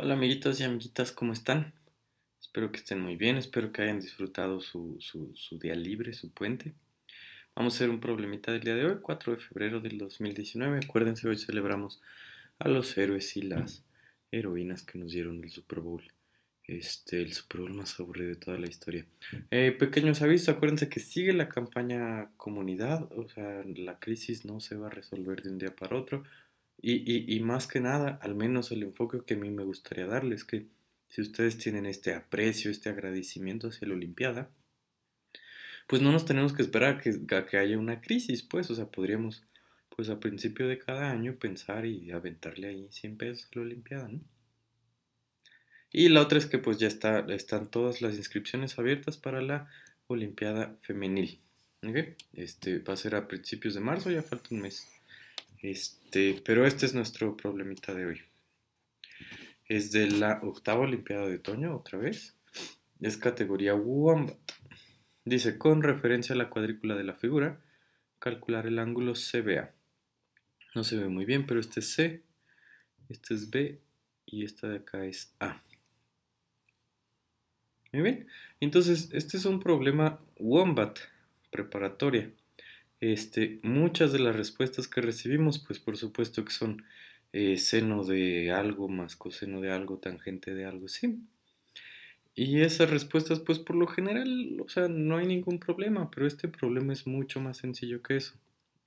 Hola amiguitos y amiguitas, ¿cómo están? Espero que estén muy bien, espero que hayan disfrutado su, su, día libre, su puente. Vamos a hacer un problemita del día de hoy, 4 de febrero del 2019. Acuérdense, hoy celebramos a los héroes y las heroínas que nos dieron el Super Bowl. Este, el Super Bowl más aburrido de toda la historia. Eh, pequeños avisos, acuérdense que sigue la campaña comunidad, o sea, la crisis no se va a resolver de un día para otro. Y, y, y, más que nada, al menos el enfoque que a mí me gustaría darles, que si ustedes tienen este aprecio, este agradecimiento hacia la Olimpiada, pues no nos tenemos que esperar a que, haya una crisis, pues, o sea, podríamos, pues a principio de cada año pensar y aventarle ahí 100 pesos a la Olimpiada, ¿no? Y la otra es que pues ya está, están todas las inscripciones abiertas para la Olimpiada Femenil. Este va a ser a principios de marzo, ya falta un mes. Este, pero este es nuestro problemita de hoy. Es de la octava Olimpiada de Otoño, otra vez. Es categoría Wombat. Dice, con referencia a la cuadrícula de la figura, calcular el ángulo CBA. No se ve muy bien, pero este es C, este es B y esta de acá es A. Muy bien. Entonces, este es un problema Wombat preparatoria. Este, muchas de las respuestas que recibimos, pues por supuesto que son eh, seno de algo más coseno de algo, tangente de algo, sí. Y esas respuestas, pues por lo general, o sea, no hay ningún problema, pero este problema es mucho más sencillo que eso.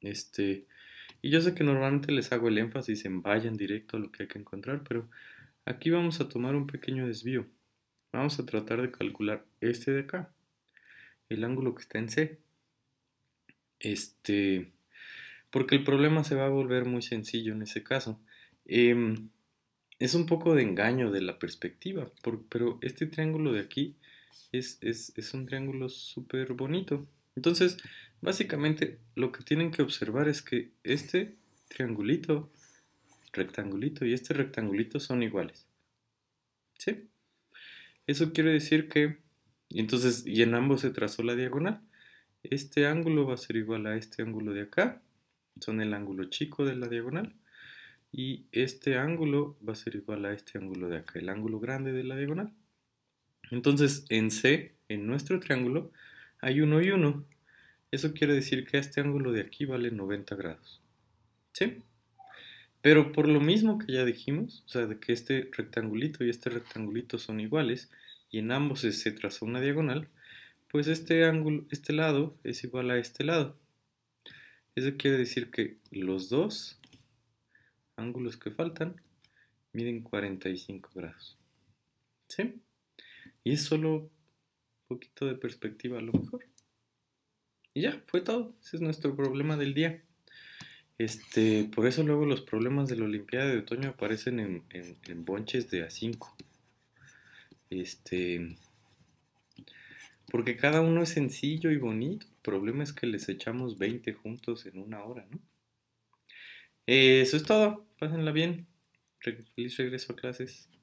Este, y yo sé que normalmente les hago el énfasis en vayan directo a lo que hay que encontrar, pero aquí vamos a tomar un pequeño desvío. Vamos a tratar de calcular este de acá, el ángulo que está en C. Este, porque el problema se va a volver muy sencillo en ese caso. Em, es un poco de engaño de la perspectiva, pero este triángulo de aquí es, es un triángulo súper bonito. Entonces, básicamente lo que tienen que observar es que este triangulito, rectangulito y este rectangulito son iguales. ¿Sí? Eso quiere decir que, entonces, y en ambos se trazó la diagonal. Este ángulo va a ser igual a este ángulo de acá, son el ángulo chico de la diagonal, y este ángulo va a ser igual a este ángulo de acá, el ángulo grande de la diagonal. Entonces, en C, en nuestro triángulo, hay 1 y 1. Eso quiere decir que este ángulo de aquí vale 90 grados. ¿Sí? Pero por lo mismo que ya dijimos, o sea, de que este rectangulito y este rectangulito son iguales, y en ambos se trazó una diagonal, pues este ángulo, este lado es igual a este lado. Eso quiere decir que los dos ángulos que faltan miden 45 grados. ¿Sí? Y es solo un poquito de perspectiva a lo mejor. Y ya, fue todo. Ese es nuestro problema del día. Este, por eso luego los problemas de la Olimpiada de Otoño aparecen en, en bonches de A5. Este, porque cada uno es sencillo y bonito. El problema es que les echamos 20 juntos en una hora, ¿no? Eso es todo. Pásenla bien. Feliz regreso a clases.